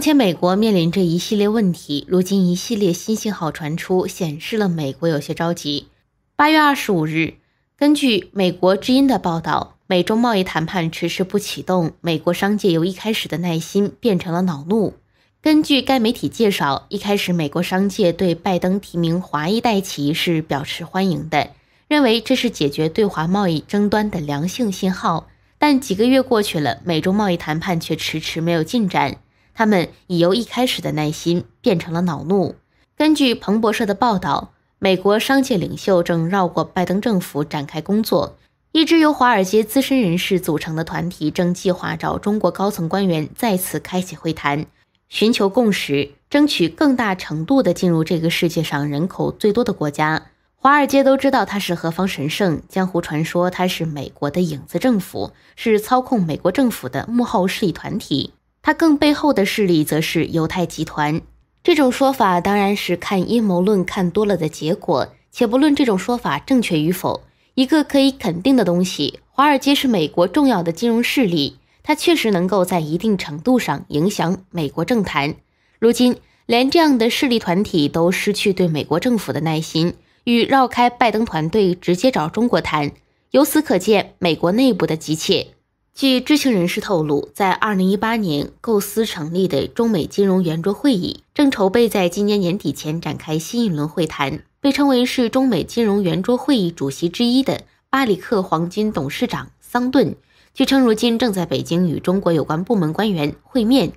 前美国面临着一系列问题，如今一系列新信号传出，显示了美国有些着急。八月二十五日，根据美国《之音》的报道，美中贸易谈判迟迟不启动，美国商界由一开始的耐心变成了恼怒。根据该媒体介绍，一开始美国商界对拜登提名华裔代旗是表示欢迎的，认为这是解决对华贸易争端的良性信号，但几个月过去了，美中贸易谈判却迟迟没有进展。他们已由一开始的耐心变成了恼怒。根据彭博社的报道，美国商界领袖正绕过拜登政府展开工作。一支由华尔街资深人士组成的团体正计划找中国高层官员再次开启会谈，寻求共识，争取更大程度的进入这个世界上人口最多的国家。华尔街都知道他是何方神圣，江湖传说他是美国的影子政府，是操控美国政府的幕后势力团体。他更背后的势力则是犹太集团，这种说法当然是看阴谋论看多了的结果。且不论这种说法正确与否，一个可以肯定的东西，华尔街是美国重要的金融势力，它确实能够在一定程度上影响美国政坛。如今，连这样的势力团体都失去对美国政府的耐心，与绕开拜登团队直接找中国谈，由此可见美国内部的急切。据知情人士透露，在2018年构思成立的中美金融圆桌会议，正筹备在今年年底前展开新一轮会谈。被称为是中美金融圆桌会议主席之一的巴里克黄金董事长桑顿，据称如今正在北京与中国有关部门官员会面。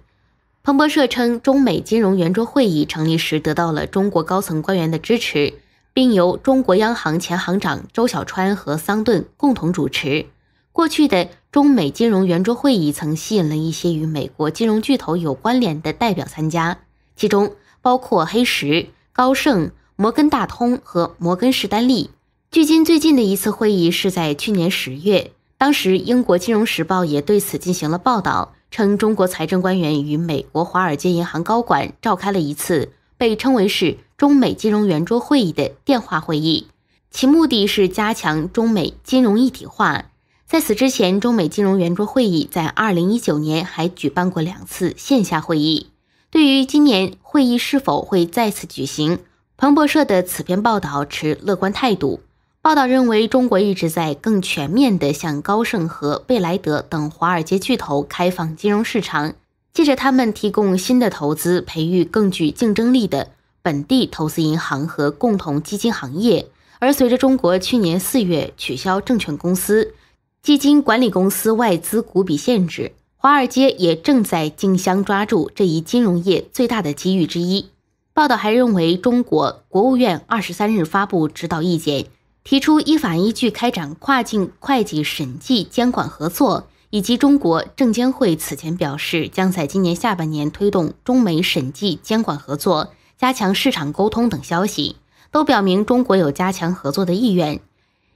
彭博社称，中美金融圆桌会议成立时得到了中国高层官员的支持，并由中国央行前行长周小川和桑顿共同主持。过去的中美金融圆桌会议曾吸引了一些与美国金融巨头有关联的代表参加，其中包括黑石、高盛、摩根大通和摩根士丹利。距今最近的一次会议是在去年十月，当时英国《金融时报》也对此进行了报道，称中国财政官员与美国华尔街银行高管召开了一次被称为是中美金融圆桌会议的电话会议，其目的是加强中美金融一体化。在此之前，中美金融圆桌会议在2019年还举办过两次线下会议。对于今年会议是否会再次举行，彭博社的此篇报道持乐观态度。报道认为，中国一直在更全面地向高盛和贝莱德等华尔街巨头开放金融市场，借着他们提供新的投资，培育更具竞争力的本地投资银行和共同基金行业。而随着中国去年四月取消证券公司，基金管理公司外资股比限制，华尔街也正在竞相抓住这一金融业最大的机遇之一。报道还认为，中国国务院二十三日发布指导意见，提出依法依据开展跨境会计审计监管合作，以及中国证监会此前表示将在今年下半年推动中美审计监管合作、加强市场沟通等消息，都表明中国有加强合作的意愿。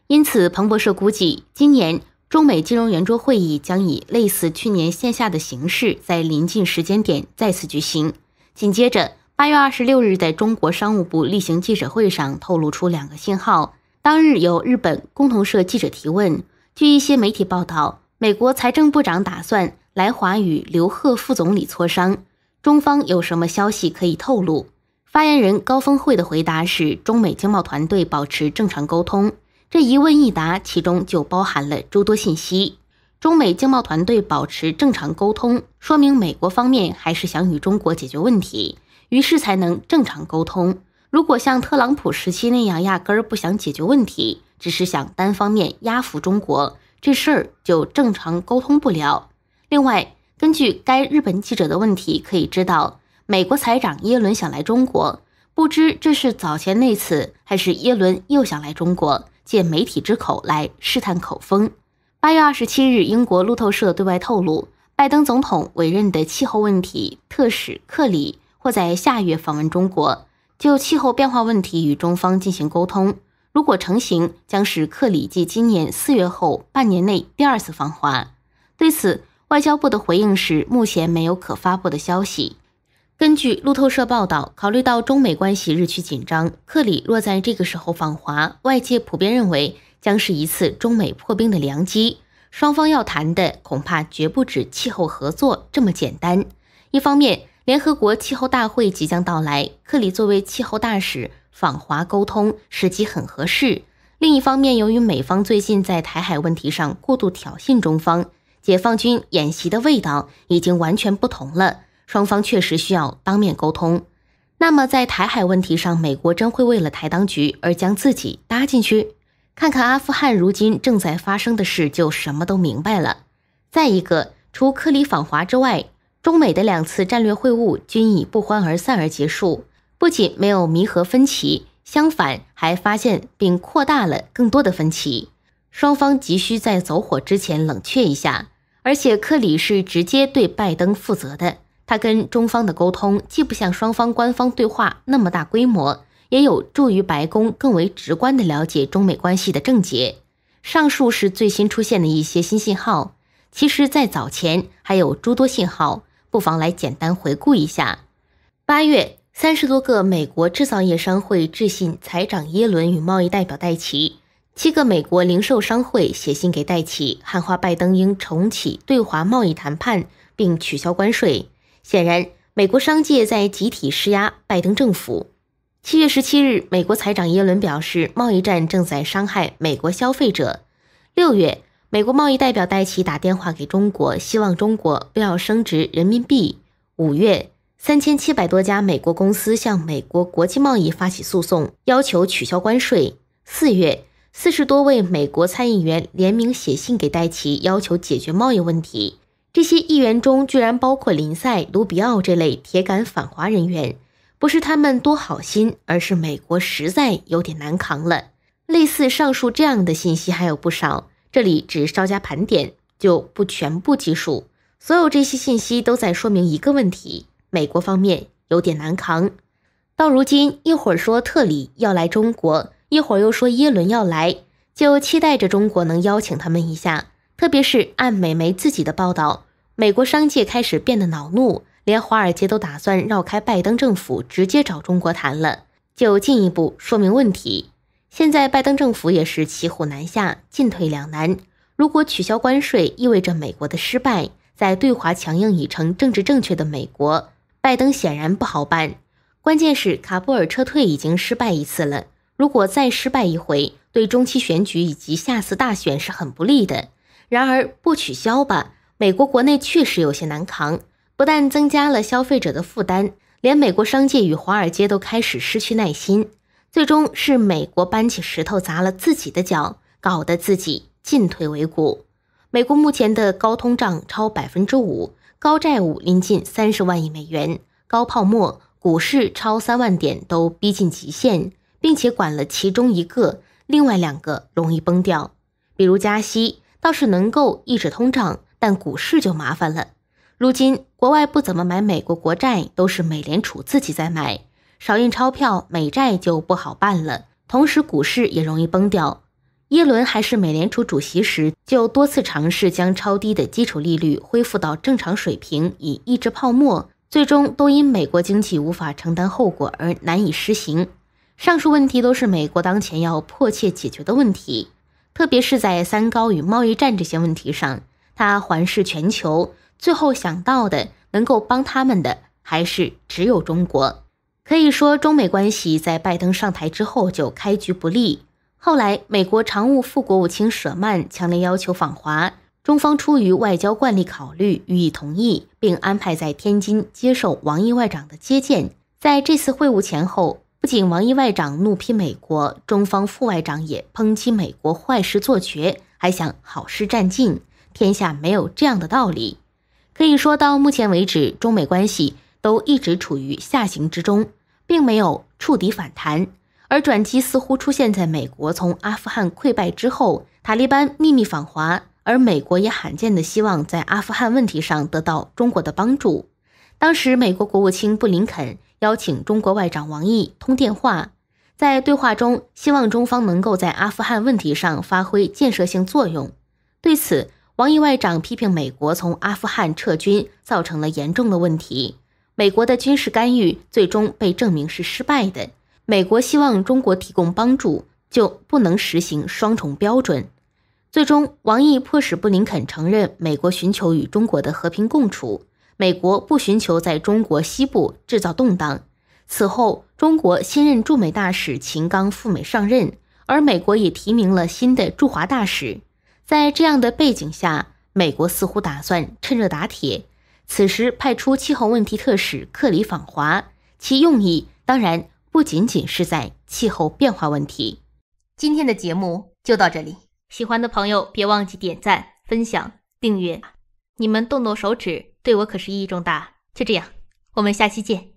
因此，彭博社估计今年。中美金融圆桌会议将以类似去年线下的形式，在临近时间点再次举行。紧接着，八月二十六日，在中国商务部例行记者会上透露出两个信号。当日有日本共同社记者提问，据一些媒体报道，美国财政部长打算来华与刘鹤副总理磋商，中方有什么消息可以透露？发言人高峰会的回答是，中美经贸团队保持正常沟通。这一问一答，其中就包含了诸多信息。中美经贸团队保持正常沟通，说明美国方面还是想与中国解决问题，于是才能正常沟通。如果像特朗普时期那样，压根儿不想解决问题，只是想单方面压服中国，这事儿就正常沟通不了。另外，根据该日本记者的问题可以知道，美国财长耶伦想来中国，不知这是早前那次，还是耶伦又想来中国。借媒体之口来试探口风。八月二十七日，英国路透社对外透露，拜登总统委任的气候问题特使克里或在下月访问中国，就气候变化问题与中方进行沟通。如果成行，将是克里继今年四月后半年内第二次访华。对此，外交部的回应是：目前没有可发布的消息。根据路透社报道，考虑到中美关系日趋紧张，克里若在这个时候访华，外界普遍认为将是一次中美破冰的良机。双方要谈的恐怕绝不止气候合作这么简单。一方面，联合国气候大会即将到来，克里作为气候大使访华沟通时机很合适；另一方面，由于美方最近在台海问题上过度挑衅中方，解放军演习的味道已经完全不同了。双方确实需要当面沟通。那么，在台海问题上，美国真会为了台当局而将自己搭进去？看看阿富汗如今正在发生的事，就什么都明白了。再一个，除克里访华之外，中美的两次战略会晤均以不欢而散而结束，不仅没有弥合分歧，相反还发现并扩大了更多的分歧。双方急需在走火之前冷却一下。而且，克里是直接对拜登负责的。他跟中方的沟通既不像双方官方对话那么大规模，也有助于白宫更为直观地了解中美关系的症结。上述是最新出现的一些新信号，其实，在早前还有诸多信号，不妨来简单回顾一下。八月，三十多个美国制造业商会致信财长耶伦与贸易代表戴奇，七个美国零售商会写信给戴奇，喊话拜登应重启对华贸易谈判，并取消关税。显然，美国商界在集体施压拜登政府。七月十七日，美国财长耶伦表示，贸易战正在伤害美国消费者。六月，美国贸易代表戴奇打电话给中国，希望中国不要升值人民币。五月，三千七百多家美国公司向美国国际贸易发起诉讼，要求取消关税。四月，四十多位美国参议员联名写信给戴奇，要求解决贸易问题。这些议员中居然包括林赛·卢比奥这类铁杆反华人员，不是他们多好心，而是美国实在有点难扛了。类似上述这样的信息还有不少，这里只稍加盘点，就不全部记述。所有这些信息都在说明一个问题：美国方面有点难扛。到如今，一会儿说特里要来中国，一会儿又说耶伦要来，就期待着中国能邀请他们一下。特别是按美媒自己的报道。美国商界开始变得恼怒，连华尔街都打算绕开拜登政府，直接找中国谈了，就进一步说明问题。现在拜登政府也是骑虎难下，进退两难。如果取消关税，意味着美国的失败。在对华强硬已成政治正确的美国，拜登显然不好办。关键是卡布尔撤退已经失败一次了，如果再失败一回，对中期选举以及下次大选是很不利的。然而，不取消吧？美国国内确实有些难扛，不但增加了消费者的负担，连美国商界与华尔街都开始失去耐心。最终是美国搬起石头砸了自己的脚，搞得自己进退维谷。美国目前的高通胀超百分之五，高债务临近三十万亿美元，高泡沫股市超三万点都逼近极限，并且管了其中一个，另外两个容易崩掉。比如加息倒是能够抑制通胀。但股市就麻烦了。如今国外不怎么买美国国债，都是美联储自己在买。少印钞票，美债就不好办了，同时股市也容易崩掉。耶伦还是美联储主席时，就多次尝试将超低的基础利率恢复到正常水平，以抑制泡沫，最终都因美国经济无法承担后果而难以实行。上述问题都是美国当前要迫切解决的问题，特别是在三高与贸易战这些问题上。他环视全球，最后想到的能够帮他们的还是只有中国。可以说，中美关系在拜登上台之后就开局不利。后来，美国常务副国务卿舍曼强烈要求访华，中方出于外交惯例考虑予以同意，并安排在天津接受王毅外长的接见。在这次会晤前后，不仅王毅外长怒批美国，中方副外长也抨击美国坏事做绝，还想好事占尽。天下没有这样的道理。可以说，到目前为止，中美关系都一直处于下行之中，并没有触底反弹。而转机似乎出现在美国从阿富汗溃败之后，塔利班秘密访华，而美国也罕见的希望在阿富汗问题上得到中国的帮助。当时，美国国务卿布林肯邀请中国外长王毅通电话，在对话中希望中方能够在阿富汗问题上发挥建设性作用。对此，王毅外长批评美国从阿富汗撤军造成了严重的问题，美国的军事干预最终被证明是失败的。美国希望中国提供帮助，就不能实行双重标准。最终，王毅迫使布林肯承认，美国寻求与中国的和平共处，美国不寻求在中国西部制造动荡。此后，中国新任驻美大使秦刚赴美上任，而美国也提名了新的驻华大使。在这样的背景下，美国似乎打算趁热打铁，此时派出气候问题特使克里访华，其用意当然不仅仅是在气候变化问题。今天的节目就到这里，喜欢的朋友别忘记点赞、分享、订阅，你们动动手指对我可是意义重大。就这样，我们下期见。